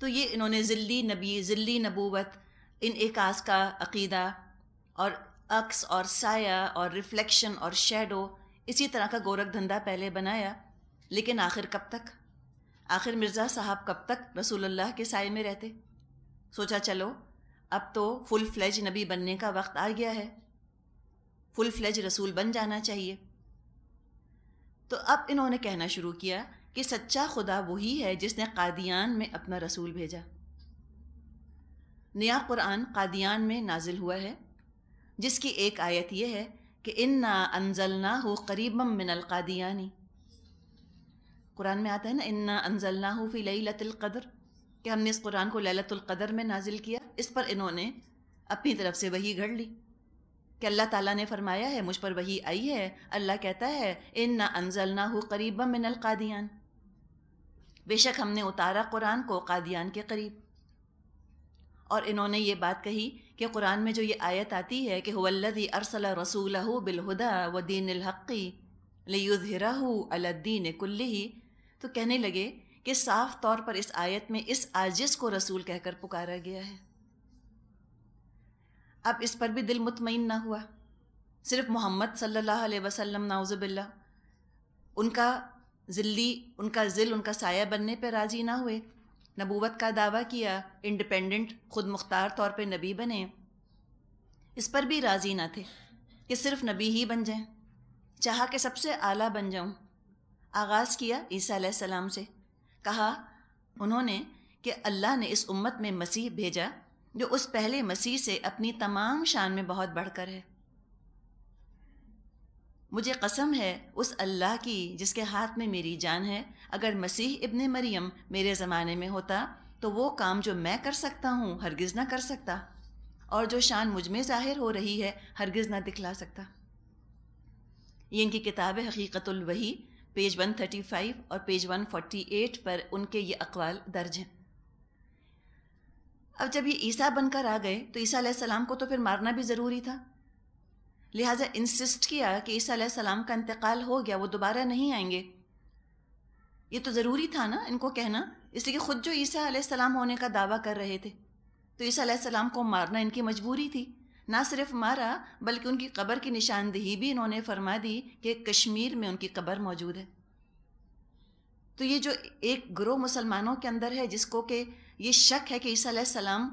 तो ये इन्होंने ज़िल्ली नबी ज़िल्ली नबूवत इन एकास का अकीदा और अक्स और साया और रिफ्लेक्शन और शेडो इसी तरह का गोरख धंधा पहले बनाया लेकिन आखिर कब तक आखिर मिर्ज़ा साहब कब तक रसूलुल्लाह के साय में रहते सोचा चलो अब तो फुल फ्लैज नबी बनने का वक्त आ गया है फुल फ्लैज रसूल बन जाना चाहिए तो अब इन्होंने कहना शुरू किया कि सच्चा खुदा वही है जिसने कादियान में अपना रसूल भेजा नया कुरान कादियान में नाजिल हुआ है जिसकी एक आयत यह है कि इन ना अनजलना हो करीबम मिनल कादियानी कुरान में आता है ना इन्ना अनजलना हो फ़ी लतलक़द्र कि हमने इस कुरान को ललतुल्क़द्र में नाजिल किया इस पर इन्होंने अपनी तरफ से वही घड़ ली कि अल्लाह ताला ने फरमाया है मुझ पर वही आई है अल्लाह कहता है इन ना अनजलना हो करीबम मिनल कादियानी बेशक हमने उतारा कुरान को कादियान के करीब और इन्होंने ये बात कही कि कुरान में जो ये आयत आती है कि हुल्लदी अरसल रसूल बिलहुदा व दीन हक़ी लुज़रा अलद्दीन तो कहने लगे कि साफ तौर पर इस आयत में इस आजिज़ को रसूल कहकर पुकारा गया है अब इस पर भी दिल मुतमिन ना हुआ सिर्फ मोहम्मद सल्लल्लाहु अलैहि वसल्लम नाउज़बिल्ला उनका जिल्ली उनका जिल उनका साया बनने पर राज़ी ना हुए नबूवत का दावा किया इंडिपेंडेंट ख़ुद मुख्तार तौर पर नबी बने इस पर भी राज़ी ना थे कि सिर्फ नबी ही बन जाएं चाह के सबसे आला बन जाऊं आगाज़ किया ईसा सलाम से कहा उन्होंने कि अल्लाह ने इस उम्मत में मसीह भेजा जो उस पहले मसीह से अपनी तमाम शान में बहुत बढ़कर है मुझे कसम है उस अल्लाह की जिसके हाथ में मेरी जान है अगर मसीह इब्ने मरियम मेरे ज़माने में होता तो वो काम जो मैं कर सकता हूँ हरगिज़ ना कर सकता और जो शान मुझ में ज़ाहिर हो रही है हरगिज़ ना दिखला सकता ये इनकी किताब हकीकतुलवही पेज 135 और पेज 148 पर उनके ये अकवाल दर्ज हैं अब जब ये ईसा बनकर आ गए तो ईसा सलाम को तो फिर मारना भी ज़रूरी था लिहाजा इंसिस्ट किया कि ईसा सलाम का इंतकाल हो गया वो दोबारा नहीं आएंगे ये तो ज़रूरी था ना इनको कहना इसलिए ख़ुद जो ईसा सलाम होने का दावा कर रहे थे तो ईसा सलाम को मारना इनकी मजबूरी थी ना सिर्फ मारा बल्कि उनकी कबर की निशानदेही भी इन्होंने फरमा दी कि कश्मीर में उनकी क़बर मौजूद है तो ये जो एक ग्रोह मुसलमानों के अंदर है जिसको कि ये शक है कि ईसा सलाम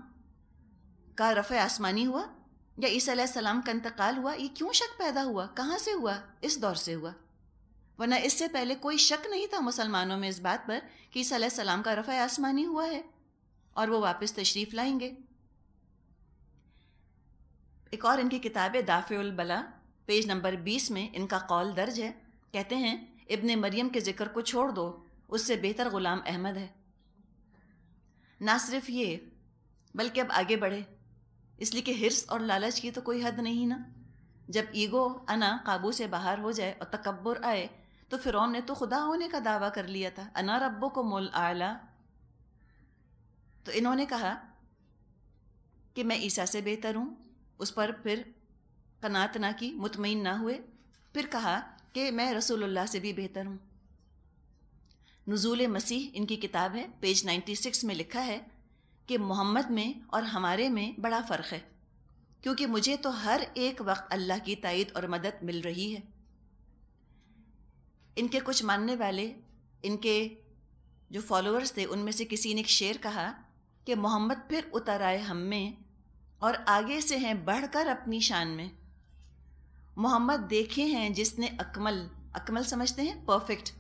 का रफ़ आसमानी हुआ या ईसी सलाम का इंतकाल हुआ ये क्यों शक पैदा हुआ कहाँ से हुआ इस दौर से हुआ वरना इससे पहले कोई शक नहीं था मुसलमानों में इस बात पर कि ईसी सलाम का रफ़ आसमानी हुआ है और वो वापस तशरीफ़ लाएंगे एक और इनकी किताब दाफ़ुल पेज नंबर बीस में इनका कौल दर्ज है कहते हैं इब्ने मरियम के ज़िक्र को छोड़ दो उससे बेहतर ग़ुलाम अहमद है ना सिर्फ ये बल्कि अब आगे बढ़े इसलिए कि हिर्स और लालच की तो कोई हद नहीं ना जब ईगो अना काबू से बाहर हो जाए और तकबर आए तो फ़िरौन ने तो खुदा होने का दावा कर लिया था अना रब्बो को मोल आला तो इन्होंने कहा कि मैं ईसा से बेहतर हूँ उस पर फिर कनात ना की मुतमिन ना हुए फिर कहा कि मैं रसूलुल्लाह से भी बेहतर हूँ नज़ुल मसीह इनकी किताब है पेज 96 में लिखा है कि मोहम्मद में और हमारे में बड़ा फ़र्क है क्योंकि मुझे तो हर एक वक्त अल्लाह की तायद और मदद मिल रही है इनके कुछ मानने वाले इनके जो फॉलोअर्स थे उनमें से किसी ने एक शेर कहा कि मोहम्मद फिर उतर आए हम में और आगे से हैं बढ़कर अपनी शान में मोहम्मद देखे हैं जिसने अकमल अकमल समझते हैं परफेक्ट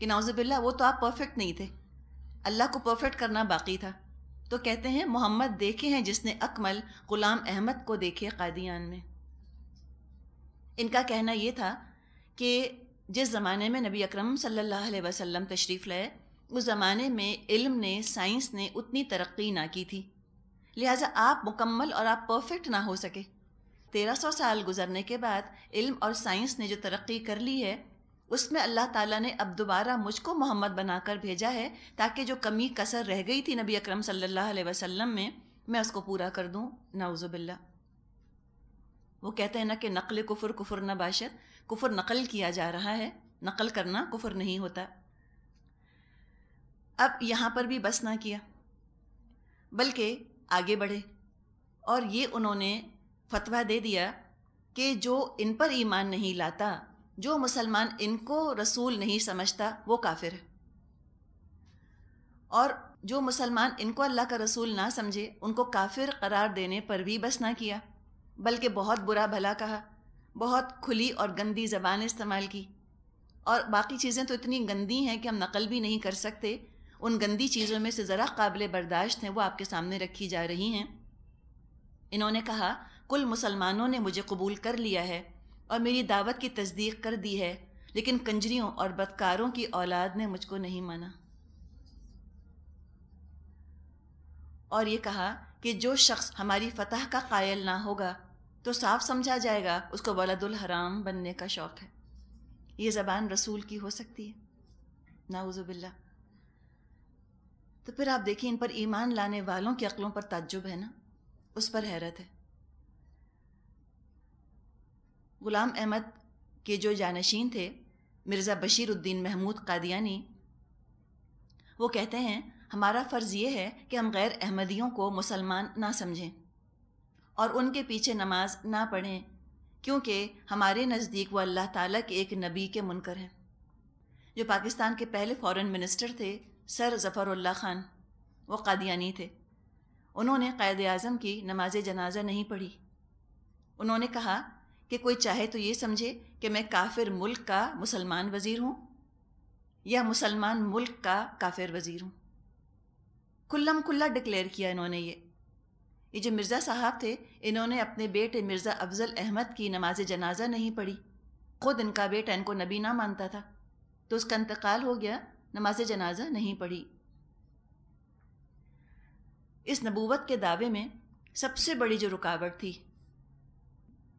कि नाउजबिल्ला वो तो आप परफेक्ट नहीं थे अल्लाह को परफेक्ट करना बाकी था तो कहते हैं मोहम्मद देखे हैं जिसने अकमल ग़ुलाम अहमद को देखे कादियान में इनका कहना ये था कि जिस ज़माने में नबी अकरम सल्लल्लाहु अलैहि वसल्लम तशरीफ़ लाए उस ज़माने में इल्म ने साइंस ने उतनी तरक्की ना की थी लिहाजा आप मुकम्मल और आप परफेक्ट ना हो सके तेरह सौ साल गुजरने के बाद इल्म और साइंस ने जो तरक्की कर ली है उसमें अल्लाह ताला ने अब दोबारा मुझको मोहम्मद बनाकर भेजा है ताकि जो कमी कसर रह गई थी नबी अकरम सल्लल्लाहु अलैहि वसल्लम में मैं उसको पूरा कर दूँ नाउज़ुबिल्ला वो कहते हैं ना कि नकल कुफर कुफर न बाशर कुफर नकल किया जा रहा है नकल करना कुफर नहीं होता अब यहाँ पर भी बस ना किया बल्कि आगे बढ़े और ये उन्होंने फतवा दे दिया कि जो इन पर ईमान नहीं लाता जो मुसलमान इनको रसूल नहीं समझता वो काफिर है और जो मुसलमान इनको अल्लाह का रसूल ना समझे उनको काफिर करार देने पर भी बस ना किया बल्कि बहुत बुरा भला कहा बहुत खुली और गंदी ज़बान इस्तेमाल की और बाकी चीज़ें तो इतनी गंदी हैं कि हम नकल भी नहीं कर सकते उन गंदी चीज़ों में से ज़रा काबिल बर्दाश्त हैं वो आपके सामने रखी जा रही हैं इन्होंने कहा कुल मुसलमानों ने मुझे कबूल कर लिया है और मेरी दावत की तस्दीक कर दी है लेकिन कंजरियों और बदकारों की औलाद ने मुझको नहीं माना और ये कहा कि जो शख्स हमारी फतह का कायल ना होगा तो साफ समझा जाएगा उसको वलदुल हराम बनने का शौक़ है ये ज़बान रसूल की हो सकती है नाउज़ुबिल्ला तो फिर आप देखिए इन पर ईमान लाने वालों की अक्लों पर ताज्जुब है ना उस पर हैरत है गुलाम अहमद के जो जानशीन थे मिर्ज़ा बशीरुद्दीन महमूद कादियानी वो कहते हैं हमारा फ़र्ज़ ये है कि हम गैर अहमदियों को मुसलमान ना समझें और उनके पीछे नमाज ना पढ़ें क्योंकि हमारे नज़दीक वो अल्लाह ताला के एक नबी के मुनकर हैं जो पाकिस्तान के पहले फॉरेन मिनिस्टर थे सर ज़फ़रुल्ला ख़ान वो कादियानी थे उन्होंने कायद अजम की नमाज जनाजा नहीं पढ़ी उन्होंने कहा कि कोई चाहे तो ये समझे कि मैं काफिर मुल्क का मुसलमान वज़ीर हूँ या मुसलमान मुल्क का काफिर वज़ीर हूँ खुल्लम खुल्ला डिक्लेयर किया इन्होंने ये ये जो मिर्ज़ा साहब थे इन्होंने अपने बेटे मिर्ज़ा अफजल अहमद की नमाज जनाजा नहीं पढ़ी ख़ुद इनका बेटा इनको नबी ना मानता था तो उसका इंतकाल हो गया नमाज जनाजा नहीं पढ़ी इस नबूवत के दावे में सबसे बड़ी जो रुकावट थी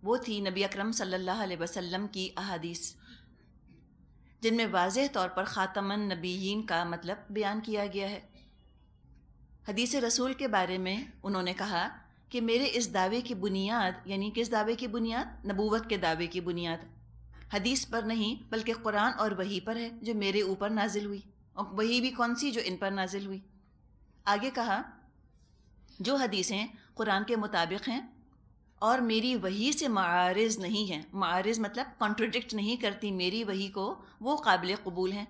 वो थी नबी अकरम सल्लल्लाहु अलैहि वसल्लम की अहादीस जिनमें वाज तौर पर ख़ातमन नबीन का मतलब बयान किया गया है हदीस रसूल के बारे में उन्होंने कहा कि मेरे इस दावे की बुनियाद यानी किस दावे की बुनियाद नबूवत के दावे की बुनियाद हदीस पर नहीं बल्कि कुरान और वही पर है जो मेरे ऊपर नाजिल हुई और वही भी कौन सी जो इन पर नाजिल हुई आगे कहा जो हदीसें कुरान के मुताबिक हैं और मेरी वही से मारज़ नहीं है मारज़ मतलब कॉन्ट्रोडिक्ट नहीं करती मेरी वही को वो काबिल कबूल हैं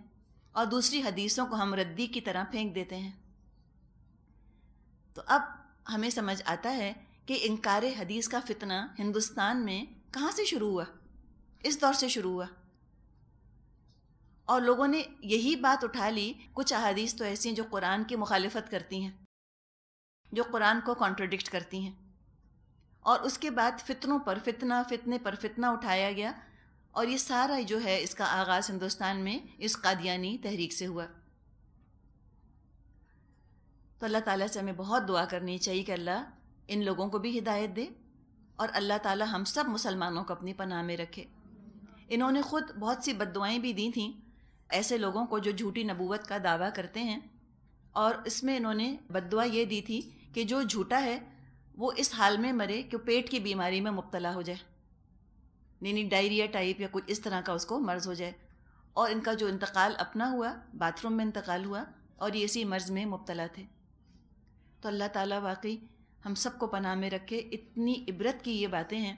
और दूसरी हदीसों को हम रद्दी की तरह फेंक देते हैं तो अब हमें समझ आता है कि इनकार हदीस का फितना हिंदुस्तान में कहाँ से शुरू हुआ इस दौर से शुरू हुआ और लोगों ने यही बात उठा ली कुछ अहादीस तो ऐसी हैं जो कुरान की मुखालफत करती हैं जो कुरान को कॉन्ट्रोडिक्ट करती हैं और उसके बाद फितनों पर फितना फितने पर फितना उठाया गया और ये सारा जो है इसका आगाज़ हिंदुस्तान में इस कादियानी तहरीक से हुआ तो अल्लाह ताला से हमें बहुत दुआ करनी चाहिए कि अल्लाह इन लोगों को भी हिदायत दे और अल्लाह ताला हम सब मुसलमानों को अपनी पनाह में रखे इन्होंने ख़ुद बहुत सी बददुआएँ भी दी थीं ऐसे लोगों को जो झूठी नबूवत का दावा करते हैं और इसमें इन्होंने बददुआ ये दी थी कि जो झूठा है वो इस हाल में मरे कि पेट की बीमारी में मुबतला हो जाए नहीं डायरिया टाइप या कुछ इस तरह का उसको मर्ज़ हो जाए और इनका जो इंतकाल अपना हुआ बाथरूम में इंतकाल हुआ और ये इसी मर्ज़ में मुबतला थे तो अल्लाह ताला वाकई हम सबको पनाह में रखे इतनी इबरत की ये बातें हैं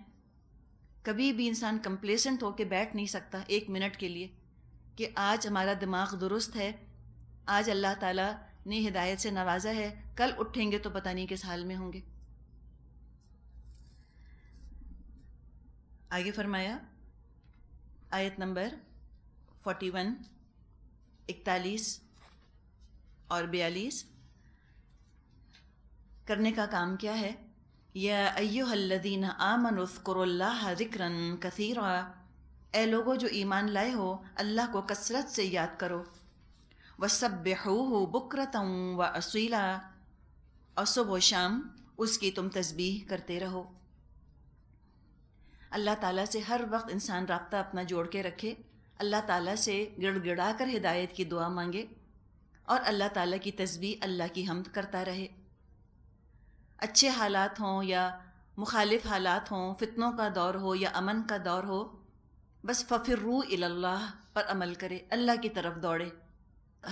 कभी भी इंसान कंप्लेसेंट होकर बैठ नहीं सकता एक मिनट के लिए कि आज हमारा दिमाग दुरुस्त है आज अल्लाह ताला ने हिदायत से नवाजा है कल उठेंगे तो पता नहीं किस हाल में होंगे आगे फरमाया आयत नंबर वन इकतालीस और बयालीस करने का काम क्या है या अयोहल्लिन आमनस्कुरल्ला ज़िक्रन कसीरा ए लोगो जो ईमान लाए हो अल्लाह को कसरत से याद करो व सब हो बकरत व असीला और सुबह शाम उसकी तुम तस्बीह करते रहो अल्लाह ताला से हर वक्त इंसान रबता अपना जोड़ के रखे अल्लाह ताला से गिड़गिड़ा कर हिदायत की दुआ मांगे और अल्लाह ताला की तस्वीर अल्लाह की हमद करता रहे अच्छे हालात हों या मुखालिफ हालात हों फितनों का दौर हो या अमन का दौर हो बस फ़िर रू अल्लाह पर अमल करे अल्लाह की तरफ दौड़े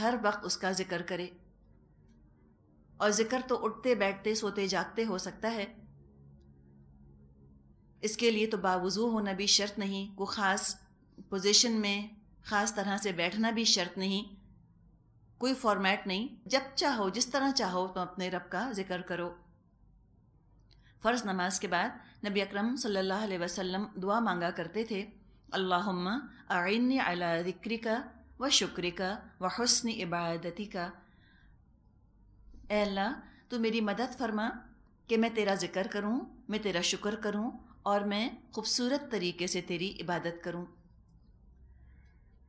हर वक्त उसका ज़िक्र करे और ज़िक्र तो उठते बैठते सोते जागते हो सकता है इसके लिए तो बावजू होना भी शर्त नहीं को ख़ास पोजीशन में ख़ास तरह से बैठना भी शर्त नहीं कोई फॉर्मेट नहीं जब चाहो जिस तरह चाहो तुम तो अपने रब का जिक्र करो फ़र्ज़ नमाज के बाद नबी अकरम सल्लल्लाहु अलैहि वसल्लम दुआ मांगा करते थे अल्लाहुम्मा अइन्नी अला जिक्रिका व शुक्रिका व हसन इबादती का अल्लाह तू मेरी मदद फरमा कि मैं तेरा जिक्र करूँ मैं तेरा शुक्र करूँ और मैं खूबसूरत तरीके से तेरी इबादत करूं।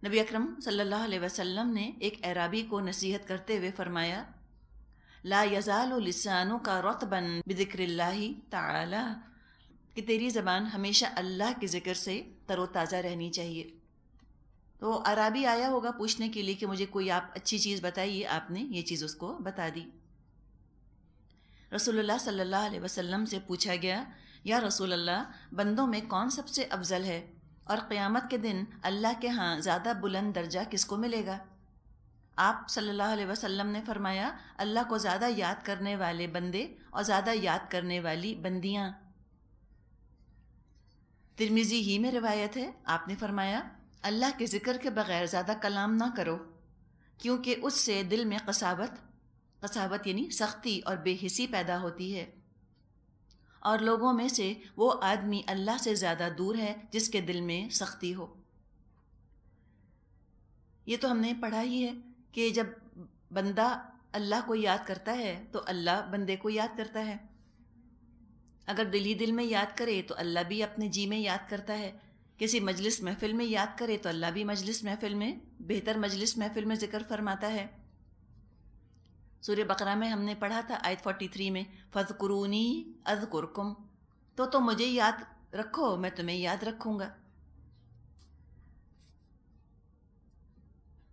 नबी अकरम सल्लल्लाहु अलैहि वसल्लम ने एक अराबी को नसीहत करते हुए फरमाया ला यज़ालसानों का रतबन बिदिक्र ताला कि तेरी ज़बान हमेशा अल्लाह के ज़िक्र से तरोताज़ा रहनी चाहिए तो अराबी आया होगा पूछने के लिए कि मुझे कोई आप अच्छी चीज़ बताइए आपने ये चीज़ उसको बता दी रसोल्ला सल्लल्लाहु अलैहि वसल्लम से पूछा गया या रसूल अल्लाह बंदों में कौन सबसे अफजल है और क़यामत के दिन अल्लाह के हाँ ज़्यादा बुलंद दर्जा किसको मिलेगा आप सल्लल्लाहु अलैहि वसल्लम ने फरमाया अल्लाह को ज़्यादा याद करने वाले बंदे और ज़्यादा याद करने वाली बंदियाँ तिरमिज़ी ही में रिवायत है आपने फरमाया अल्लाह के ज़िक्र के बग़ैर ज़्यादा कलाम ना करो क्योंकि उससे दिल में कसावत कसावत यानी सख्ती और बेहिसी पैदा होती है और लोगों में से वो आदमी अल्लाह से ज़्यादा दूर है जिसके दिल में सख्ती हो ये तो हमने पढ़ा ही है कि जब बंदा अल्लाह को याद करता है तो अल्लाह बंदे को याद करता है अगर दिल ही दिल में याद करे तो अल्लाह भी अपने जी में याद करता है किसी मजलिस महफ़िल में याद करे तो अल्लाह भी मजलिस महफ़िल में बेहतर मजलिस महफ़िल में ज़िक्र फरमाता है सूर्य बकरा में हमने पढ़ा था आयत 43 में फजकुरूनी अजकुरकुम तो तो मुझे याद रखो मैं तुम्हें याद रखूँगा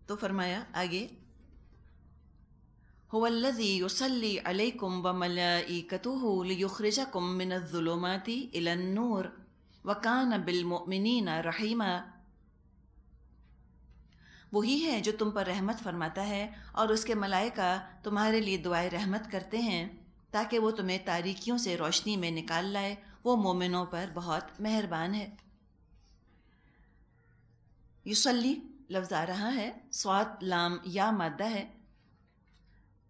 तो फरमाया आगे हुवल्लज़ी युसल्ली अलैकुम व मलाइकतुहु लियुखरिजकुम मिनज़्ज़ुलुमाति इलन्नूर व कान बिलमुमिनीन रहीमा वही है जो तुम पर रहमत फरमाता है और उसके मलाइका तुम्हारे लिए दुआए रहमत करते हैं ताकि वो तुम्हें तारीकियों से रोशनी में निकाल लाए वो मोमिनों पर बहुत मेहरबान है युसली लफ्ज़ आ रहा है स्वाद लाम या मादा है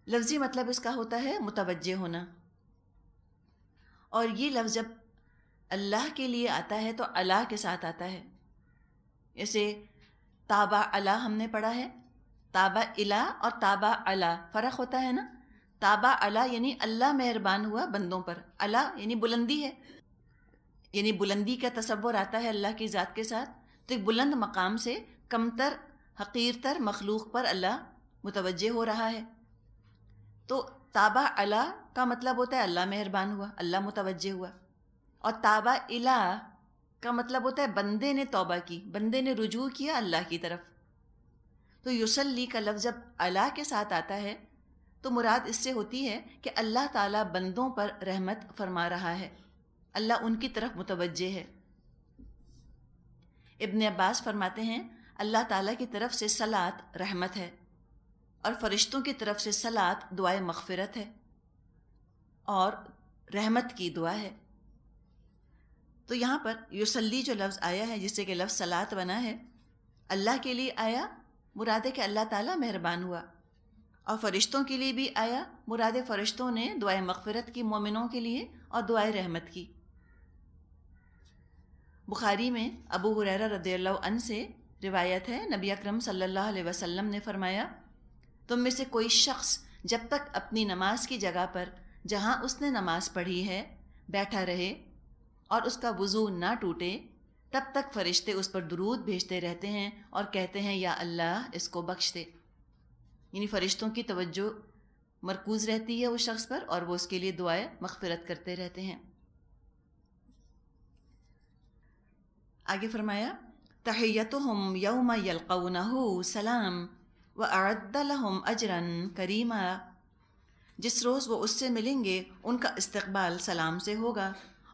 लफ्ज़ी मतलब इसका होता है मुतवजह होना और ये लफ्ज़ जब अल्लाह के लिए आता है तो अल्लाह के साथ आता है जैसे ताबा अला हमने पढ़ा है ताबा इला और ताबा अला फ़र्क होता है ना ताबा अला यानी अल्लाह मेहरबान हुआ बंदों पर अला यानी बुलंदी है यानी बुलंदी का तस्वुर आता है अल्लाह की ज़ात के साथ तो एक बुलंद मकाम से कमतर हकीरतर मखलूक पर अल्लाह मुतवजह हो रहा है तो ताबा अला का मतलब होता है अल्लाह मेहरबान हुआ अल्लाह मुतवजह हुआ और ताबा इला का मतलब होता है बंदे ने तोबा की बंदे ने रुजू किया अल्लाह की तरफ तो युसल्ली का लफ्ज़ जब अल्लाह के साथ आता है तो मुराद इससे होती है कि अल्लाह ताला बंदों पर रहमत फरमा रहा है अल्लाह उनकी तरफ मुतवजह है इब्न अब्बास फरमाते हैं अल्लाह ताला की तरफ से सलात रहमत है और फ़रिश्तों की तरफ से सलात दुआ मगफ़रत है और रहमत की दुआ है तो यहाँ पर यसली जो लफ्ज़ आया है जिससे कि लफ्ज़ सलात बना है अल्लाह के लिए आया मुराद के अल्लाह ताला मेहरबान हुआ और फ़रिश्तों के लिए भी आया मुराद फ़रिश्तों ने दुआ मगफ़रत की मोमिनों के लिए और दुआ रहमत की बुखारी में अबू हुर रदील्ला से रिवायत है नबी अक्रम सल्लल्लाहु वसल्लम ने फरमाया तुम में से कोई शख्स जब तक अपनी नमाज की जगह पर जहाँ उसने नमाज पढ़ी है बैठा रहे और उसका वज़ू ना टूटे तब तक फ़रिश्ते उस पर दरूद भेजते रहते हैं और कहते हैं या अल्लाह इसको बख्श दे यानी फ़रिश्तों की तवज्जो मरकूज़ रहती है उस शख्स पर और वो उसके लिए दुआएं मगफरत करते रहते हैं आगे फरमाया तहैतम यौम यलकौनहु सलाम व अरदलहम अजरन करीमा जिस रोज़ वो उससे मिलेंगे उनका इस्तकबाल सलाम से होगा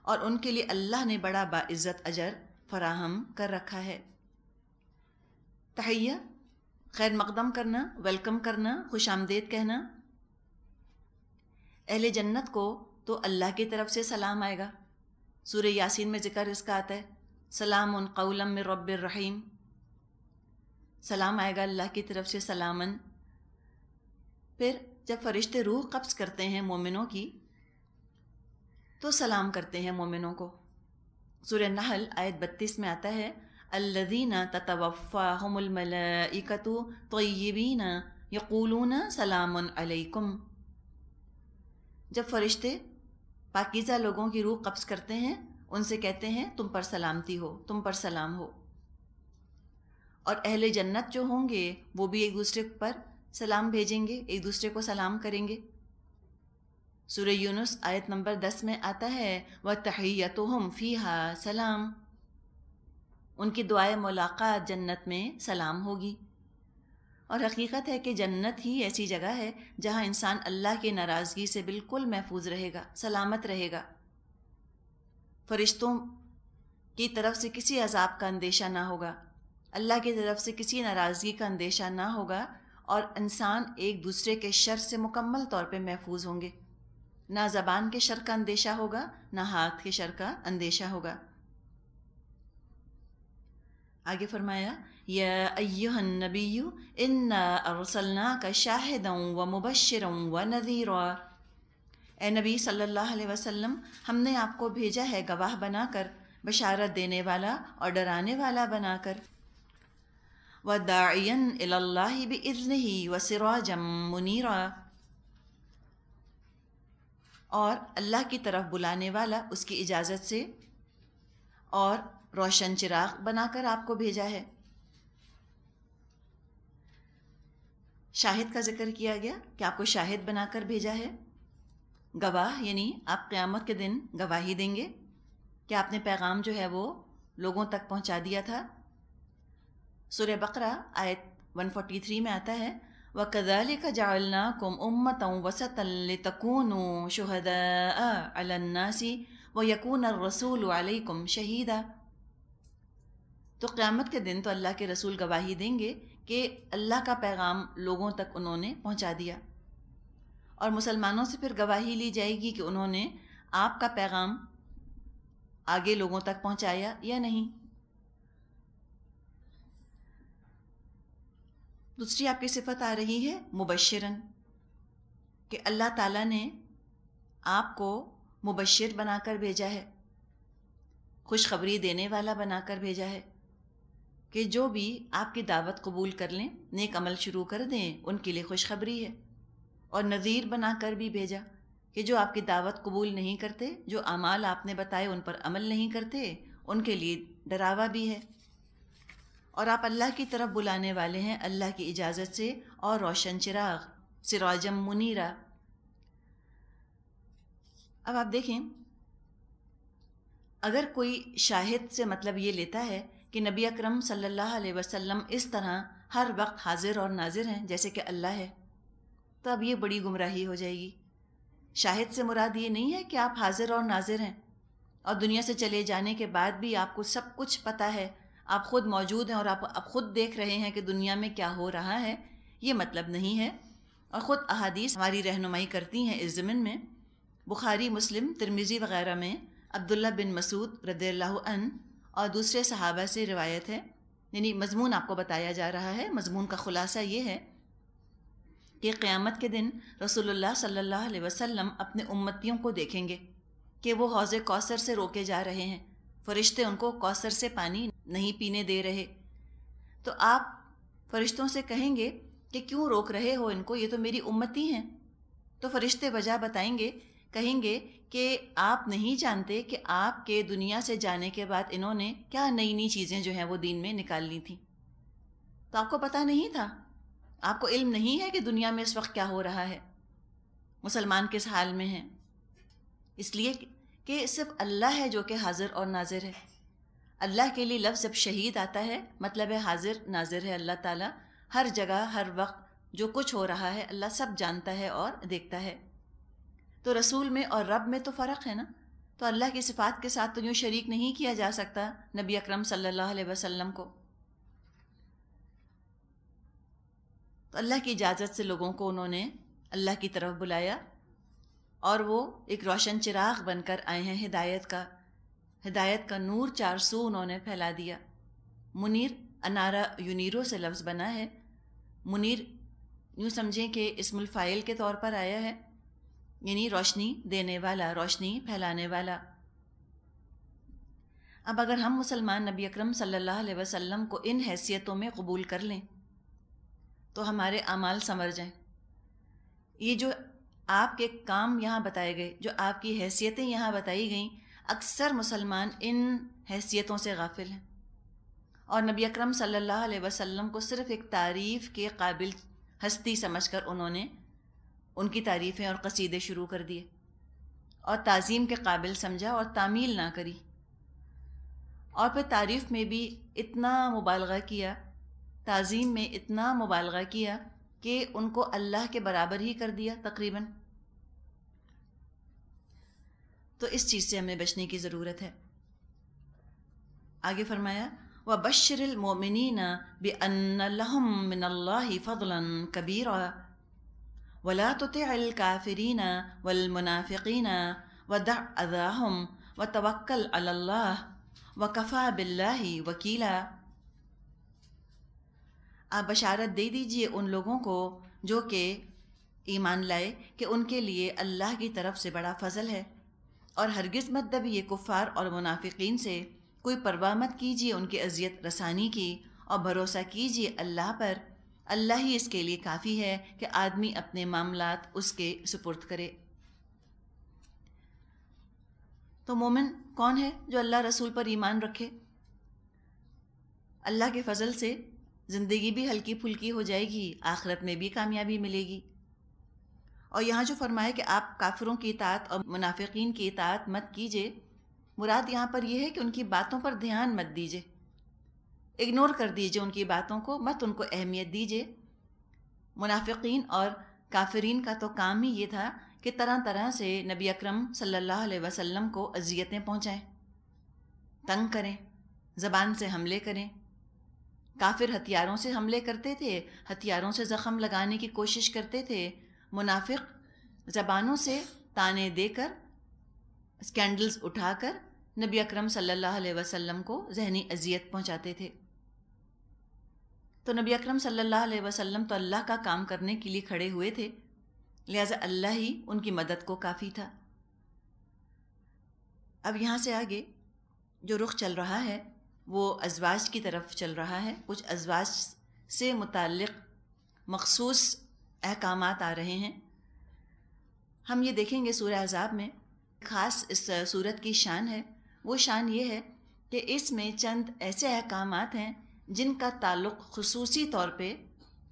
और उनके लिए अल्लाह ने बड़ा बाज़्ज़त अजर फराहम कर रखा है तहैया खैर मकदम करना वेलकम करना खुश आमदेद कहना अहल जन्नत को तो अल्लाह की तरफ से सलाम आएगा सूर्य यासीन में ज़िक्र इसका आता है सलाम उन कौलम रबीम सलाम आएगा अल्लाह की तरफ से सलामन फिर जब फरिश्ते रूह कब्ज़ करते हैं मोमिनों की तो सलाम करते हैं मोमिनों को सुर नहल आयत बत्तीस में आता है अल्लदीना ततवफ़ा हमलमलकतु तय्यबीन यकूलून सलामकुम जब फ़रिश्ते पाकिज़ा लोगों की रूह कब्ज़ करते हैं उनसे कहते हैं तुम पर सलामती हो तुम पर सलाम हो और अहले जन्नत जो होंगे वो भी एक दूसरे पर सलाम भेजेंगे एक दूसरे को सलाम करेंगे सूर्य यूनुस आयत नंबर दस में आता है व तहैत हम फ़ीहा सलाम उनकी दुआए मुलाकात जन्नत में सलाम होगी और हकीकत है कि जन्नत ही ऐसी जगह है जहाँ इंसान अल्लाह की नाराज़गी से बिल्कुल महफूज रहेगा सलामत रहेगा फरिश्तों की तरफ से किसी अजाब का अंदेशा ना होगा अल्लाह की तरफ से किसी नाराज़गी का अंदेशा ना होगा और इंसान एक दूसरे के शर से मुकम्मल तौर पर महफूज होंगे ना जबान के शर का अंदेशा होगा ना हाथ के शर का अंदेशा होगा आगे फरमाया या अय्युहन नबीयु इन्ना अरसलना का शाहिदों व मुबशरों व नज़ीरा ए नबी सल्लल्लाहु अलैहि वसल्लम हमने आपको भेजा है गवाह बनाकर बशारत देने वाला और डराने वाला बनाकर व दायन अल्लाह बज़न ही व सिराजम मुनीरा और अल्लाह की तरफ बुलाने वाला उसकी इजाज़त से और रोशन चिराग बनाकर आपको भेजा है शाहिद का जिक्र किया गया कि आपको शाहिद बनाकर भेजा है गवाह यानी आप क़्यामत के दिन गवाही देंगे कि आपने पैगाम जो है वो लोगों तक पहुंचा दिया था सूर्य बकरा आयत 143 में आता है وكذلك جعلناكم أمة وسطا لتكونوا شهداء على الناس वयकून रसूल अलैकुम शहीदा तो क़्यामत के दिन तो अल्लाह के रसूल गवाही देंगे कि अल्लाह का पैगाम लोगों तक उन्होंने पहुँचा दिया और मुसलमानों से फिर गवाही ली जाएगी कि उन्होंने आपका पैगाम आगे लोगों तक पहुँचाया या नहीं दूसरी आपकी सिफत आ रही है मुबशरन कि अल्लाह ताला ने आपको मुबशर बनाकर भेजा है खुशखबरी देने वाला बनाकर भेजा है कि जो भी आपकी दावत कबूल कर लें नेक अमल शुरू कर दें उनके लिए खुशखबरी है और नज़ीर बनाकर भी भेजा कि जो आपकी दावत कबूल नहीं करते जो अमाल आपने बताए उन पर अमल नहीं करते उनके लिए डरावा भी है और आप अल्लाह की तरफ बुलाने वाले हैं अल्लाह की इजाज़त से और रोशन चिराग सिराजम मुनीरा अब आप देखें अगर कोई शाहिद से मतलब ये लेता है कि नबी अकरम सल्लल्लाहु अलैहि वसल्लम इस तरह हर वक्त हाजिर और नाजिर हैं जैसे कि अल्लाह है तो अब ये बड़ी गुमराही हो जाएगी शाहिद से मुराद ये नहीं है कि आप हाजिर और नाजिर हैं और दुनिया से चले जाने के बाद भी आपको सब कुछ पता है आप खुद मौजूद हैं और आप अब खुद देख रहे हैं कि दुनिया में क्या हो रहा है ये मतलब नहीं है और ख़ुद अहादीस हमारी रहनुमाई करती हैं इस ज़मन में बुखारी मुस्लिम तिरमिज़ी वगैरह में अब्दुल्ला बिन मसूद रदील्ला और दूसरे सहाबा से रिवायत है यानी मजमून आपको बताया जा रहा है मजमून का ख़ुलासा ये है कि क़्यामत के दिन रसोल्ला सल्ला वसम अपने उम्मतियों को देखेंगे कि वो हौज़ कौसर से रोके जा रहे हैं फरिश्ते उनको कौसर से पानी नहीं पीने दे रहे तो आप फरिश्तों से कहेंगे कि क्यों रोक रहे हो इनको ये तो मेरी उम्मती हैं तो फरिश्ते वजह बताएंगे कहेंगे कि आप नहीं जानते कि आपके दुनिया से जाने के बाद इन्होंने क्या नई नई चीज़ें जो हैं वो दीन में निकाल ली थी तो आपको पता नहीं था आपको इल्म नहीं है कि दुनिया में इस वक्त क्या हो रहा है मुसलमान किस हाल में हैं इसलिए कि सिर्फ अल्लाह है जो कि हाजिर और नाजिर है अल्लाह के लिए लफ्ज़ जब शहीद आता है मतलब है हाजिर नाजिर है अल्लाह ताला हर जगह हर वक्त जो कुछ हो रहा है अल्लाह सब जानता है और देखता है तो रसूल में और रब में तो फ़र्क है ना तो अल्लाह की सिफात के साथ तो यूँ शरीक नहीं किया जा सकता नबी अकरम सल्लल्लाहु अलैहि वसल्लम को तो अल्लाह की इजाज़त से लोगों को उन्होंने अल्लाह की तरफ बुलाया और वो एक रोशन चिराग बनकर आए हैं हिदायत का हिदायत का नूर चार सौ उन्होंने फैला दिया मुनीर अनारा यूनिरो से लफ्ज़ बना है मुनीर यूँ समझें कि इसमलफ़ाइल के तौर पर आया है यानी रोशनी देने वाला रोशनी फैलाने वाला अब अगर हम मुसलमान नबी अकरम सल्लल्लाहु अलैहि वसल्लम को इन हैसियतों में कबूल कर लें तो हमारे अमाल समर जाएं ये जो आपके काम यहाँ बताए गए जो आपकी हैसियतें यहाँ बताई गई अक्सर मुसलमान इन हैसियतों से गाफिल हैं और नबी अक्रम सल्लल्लाहु अलैहि वसल्लम को सिर्फ़ एक तारीफ़ के काबिल हस्ती समझकर उन्होंने उनकी तारीफ़ें और कसीदे शुरू कर दिए और ताज़ीम के काबिल समझा और तामील ना करी और फिर तारीफ़ में भी इतना मुबालगा किया ताज़ीम में इतना मुबालगा किया कि उनको अल्लाह के बराबर ही कर दिया तकरीबन तो इस चीज़ से हमें बचने की ज़रूरत है आगे फरमाया व बशरल मोमिन फ़ल कबीर वला तो काफ़रीन वलमुनाफ़िन दम व तवक्ल अल्लाह व कफ़ा बिल्ला वकीला आप बशारत दे दीजिए उन लोगों को जो कि ईमान लाए कि उनके लिए अल्लाह की तरफ से बड़ा फ़जल है और हरगिज़ मत दबिए कुफ़ार और मुनाफिकीन से कोई परवाह मत कीजिए उनकी अजियत रसानी की और भरोसा कीजिए अल्लाह पर अल्लाह ही इसके लिए काफ़ी है कि आदमी अपने मामला उसके सुपुर्द करे तो मोमिन कौन है जो अल्लाह रसूल पर ईमान रखे अल्लाह के फजल से ज़िंदगी भी हल्की फुल्की हो जाएगी आखिरत में भी कामयाबी मिलेगी और यहाँ जो फरमाया कि आप काफिरों की इतात और मुनाफिकीन की इतात मत कीजिए मुराद यहाँ पर यह है कि उनकी बातों पर ध्यान मत दीजिए इग्नोर कर दीजिए उनकी बातों को मत उनको अहमियत दीजिए मुनाफिकीन और काफरीन का तो काम ही ये था कि तरह तरह से नबी अकरम सल्लल्लाहु अलैहि वसल्लम को अजियतें पहुँचाएँ तंग करें ज़बान से हमले करें काफिर हथियारों से हमले करते थे हथियारों से ज़ख्म लगाने की कोशिश करते थे मुनाफिक ज़बानों से ताने देकर स्कैंडल्स उठाकर नबी अकरम सल्लल्लाहु अलैहि वसल्लम को जहनी अजियत पहुंचाते थे तो नबी अकरम सल्लल्लाहु अलैहि वसल्लम तो अल्लाह का काम करने के लिए खड़े हुए थे लिहाजा अल्लाह ही उनकी मदद को काफ़ी था अब यहाँ से आगे जो रुख चल रहा है वो अजवाज की तरफ चल रहा है कुछ अजवाज से मुतल मखसूस अहकाम आ रहे हैं हम ये देखेंगे सूर्य अजाब में ख़ास इस सूरत की शान है वो शान ये है कि इसमें चंद ऐसे अहकाम हैं जिनका ताल्लुक़ खसूसी तौर पे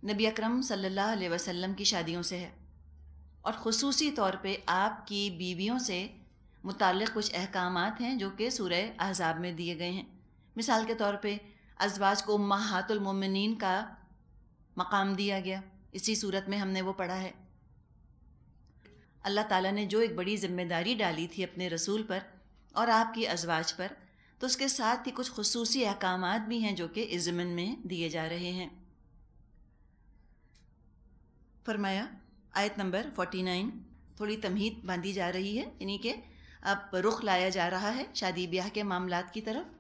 नबी अकरम सल्लल्लाहु अलैहि वसल्लम की शादियों से है और खसूसी तौर पे आपकी बीवियों से मुतल कुछ अहकाम हैं जो कि सूर्य अज़ाब में दिए गए हैं मिसाल के तौर पर अजवाज को महातुलमिन का मकाम दिया गया इसी सूरत में हमने वो पढ़ा है अल्लाह ताला ने जो एक बड़ी ज़िम्मेदारी डाली थी अपने रसूल पर और आपकी अजवाज पर तो उसके साथ ही कुछ खसूसी अहकाम भी हैं जो कि इस ज़मन में दिए जा रहे हैं फरमाया आयत नंबर 49 थोड़ी तमहीद बांधी जा रही है यानी कि अब रुख लाया जा रहा है शादी ब्याह के मामला की तरफ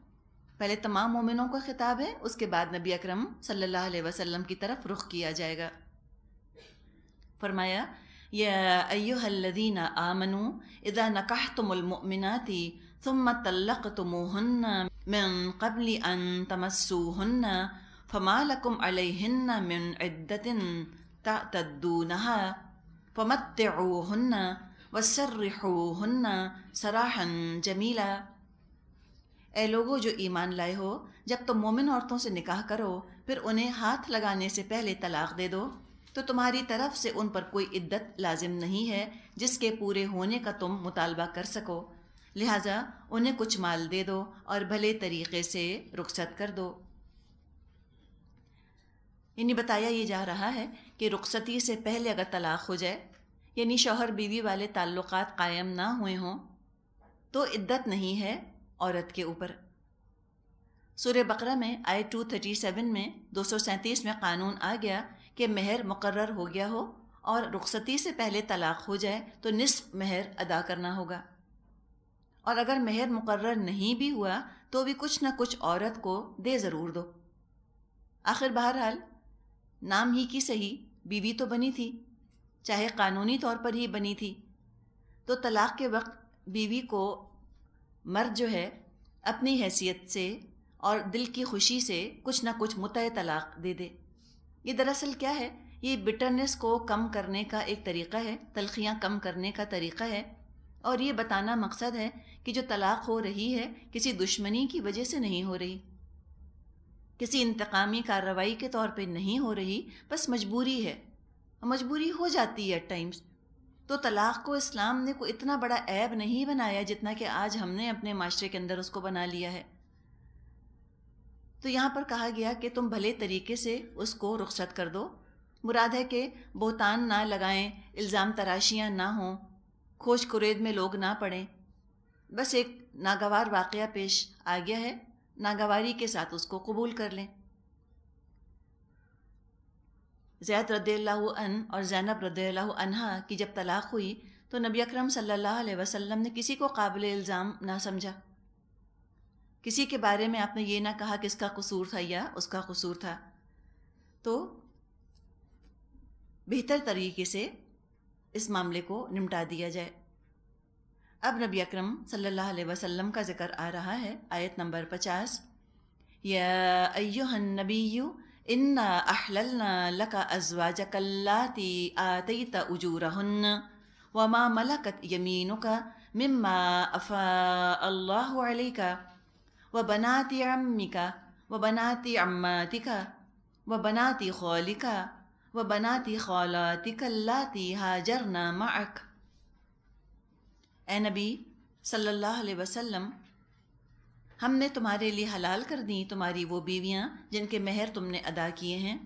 पहले तमाम मोमिनों का खिताब है उसके बाद नबी अकरम सल्लल्लाहु अलैहि वसल्लम की तरफ रुख किया जाएगा فرمایا يا أيها الذين آمنوا إذا نكحتم المؤمنات ثم طلقتموهن من قبل أن تمسوهن فما لكم عليهن من عدة تعتدونها فمتعوهن وسرحوهن سراحا جميلا اے لوگو جو ایمان لائے ہو جب تم مومن عورتوں سے نکاح کرو پھر انہیں ہاتھ لگانے سے پہلے طلاق دے دو तो तुम्हारी तरफ से उन पर कोई इद्दत लाजिम नहीं है जिसके पूरे होने का तुम मुतालबा कर सको लिहाजा उन्हें कुछ माल दे दो और भले तरीक़े से रुखसत कर दो यानी बताया ये जा रहा है कि रुखसती से पहले अगर तलाक़ हो जाए यानी शोहर बीवी वाले ताल्लुक़ कायम ना हुए हों तो इद्दत नहीं है औरत के ऊपर सूर्य बकरा में आई टू थर्टी सेवन में दो सौ सैंतीस में कानून आ गया कि महर मुकर्रर हो गया हो और रुखसती से पहले तलाक़ हो जाए तो निसफ महर अदा करना होगा और अगर महर मुकर नहीं भी हुआ तो भी कुछ ना कुछ औरत को दे ज़रूर दो आखिर बहरहाल नाम ही की सही बीवी तो बनी थी चाहे कानूनी तौर पर ही बनी थी तो तलाक़ के वक्त बीवी को मर्द जो है अपनी हैसियत से और दिल की खुशी से कुछ ना कुछ मुतय तलाक़ दे दे ये दरअसल क्या है ये बिटरनेस को कम करने का एक तरीका है तलखियाँ कम करने का तरीका है और ये बताना मकसद है कि जो तलाक हो रही है किसी दुश्मनी की वजह से नहीं हो रही किसी इंतकामी कार्रवाई के तौर पे नहीं हो रही बस मजबूरी है मजबूरी हो जाती है टाइम्स तो तलाक को इस्लाम ने को इतना बड़ा ऐब नहीं बनाया जितना कि आज हमने अपने माशरे के अंदर उसको बना लिया है तो यहाँ पर कहा गया कि तुम भले तरीके से उसको रुख्सत कर दो मुराद है कि बोतान ना लगाएं इल्ज़ाम तराशियाँ ना हों खोज कुरेद में लोग ना पड़ें बस एक नागवार वाक़ पेश आ गया है नागवारी के साथ उसको कबूल कर लें जैद रदील्ला और जैनब रदील्ला की जब तलाक़ हुई तो नबी अक्रम सल्लल्लाहु अलैहि वसल्लम ने किसी को काबिल इल्ज़ाम ना समझा किसी के बारे में आपने ये ना कहा कि इसका कसूर था या उसका कसूर था तो बेहतर तरीके से इस मामले को निपटा दिया जाए अब नबी अक्रम सल्लल्लाहु वसल्लम का ज़िक्र आ रहा है आयत नंबर पचास या अयोहन यू इन्ना अहललना लका अजवाज कल्लाती आतई व मा मलकत का मिम्मा अफ़ा अल्लाह का व बनाती व बनाती وبنات عماتك व बनाती وبنات خالاتك اللاتي هاجرن معك ए नबी सल्लल्लाहु अलैहि वसल्लम हमने तुम्हारे लिए हलाल कर दी तुम्हारी वो बीवियाँ जिनके महर तुमने अदा किए हैं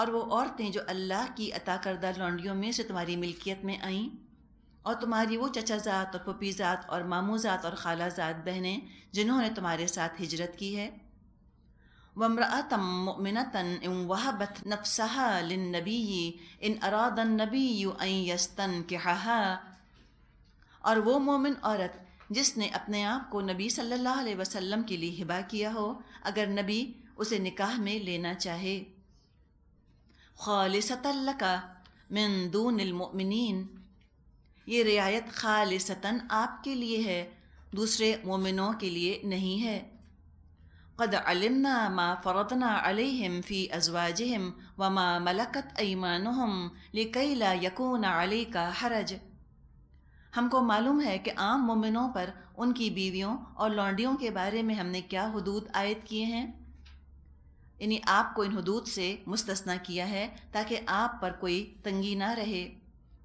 और वो औरतें जो अल्लाह की अता करदा लौंडियों में से तुम्हारी मिल्कियत में आईं और तुम्हारी वो चचाजात और पपीज़ात और ज़ात और ज़ात बहनें जिन्होंने तुम्हारे साथ हिजरत की है इन अरादन नबी के और वो मोमिन औरत जिसने अपने आप को नबी सल्लल्लाहु अलैहि वसल्लम के लिए हिबा किया हो अगर नबी उसे निकाह में लेना चाहे खालसतल का मिन दून ये रियायत खालिसतन आपके लिए है दूसरे मोमिनों के लिए नहीं है कद अलमना मा फ़रतना अलहम फ़ी अजवाजहम व मा मलकत ईमान लिकई ला यकून अली का हरज हमको मालूम है कि आम मोमिनों पर उनकी बीवियों और लौंडियों के बारे में हमने क्या हदूद आयद किए हैं यानी आपको इन हदूद से मुस्तना किया है ताकि आप पर कोई तंगी ना रहे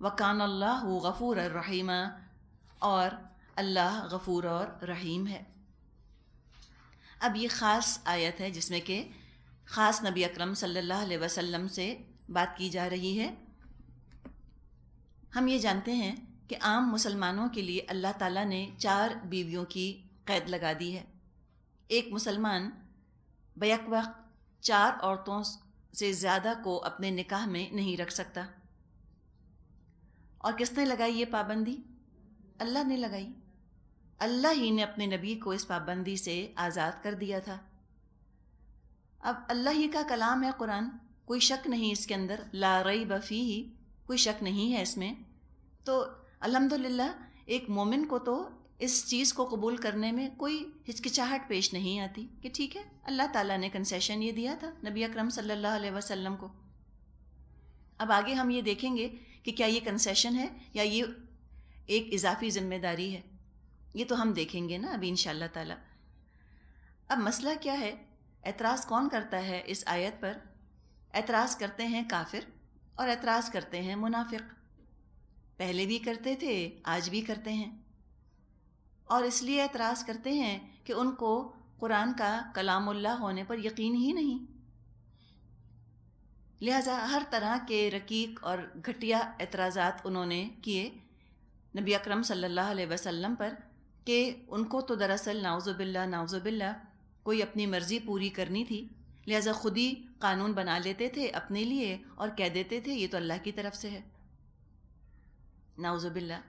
वकान अल्लाह गफ़ूर रहीम और अल्लाह गफ़ूर और रहीम है अब ये ख़ास आयत है जिसमें कि ख़ास नबी अकरम सल्लल्लाहु अलैहि वसल्लम से बात की जा रही है हम ये जानते हैं कि आम मुसलमानों के लिए अल्लाह ताला ने चार बीवियों की कैद लगा दी है एक मुसलमान बैक वक्त चार औरतों से ज़्यादा को अपने निकाह में नहीं रख सकता और किसने लगाई ये पाबंदी अल्लाह ने लगाई अल्लाह ही ने अपने नबी को इस पाबंदी से आज़ाद कर दिया था अब अल्लाह ही का कलाम है कुरान कोई शक नहीं इसके अंदर ला रई बफ़ी ही कोई शक नहीं है इसमें तो अल्हम्दुलिल्लाह एक मोमिन को तो इस चीज़ को कबूल करने में कोई हिचकिचाहट पेश नहीं आती कि ठीक है अल्लाह ताला ने कंसेशन ये दिया था नबी अकरम सल्लल्लाहु अलैहि वसल्लम को अब आगे हम ये देखेंगे कि क्या ये कंसेशन है या ये एक इजाफी ज़िम्मेदारी है ये तो हम देखेंगे ना अभी इन ताला अब मसला क्या है एतराज़ कौन करता है इस आयत पर एतराज़ करते हैं काफिर और एतराज़ करते हैं मुनाफिक पहले भी करते थे आज भी करते हैं और इसलिए एतराज़ करते हैं कि उनको कुरान का कलामुल्ला होने पर यकीन ही नहीं लिहाजा हर तरह के रकीक और घटिया एतराज़ा उन्होंने किए नबी अकरम सल्लल्लाहु अलैहि वसल्लम पर कि उनको तो दरअसल नाउज़बिल्ला नाउज़बिल्ला कोई अपनी मर्ज़ी पूरी करनी थी लिहाजा खुद ही कानून बना लेते थे अपने लिए और कह देते थे ये तो अल्लाह की तरफ से है नाउज़बिल्ला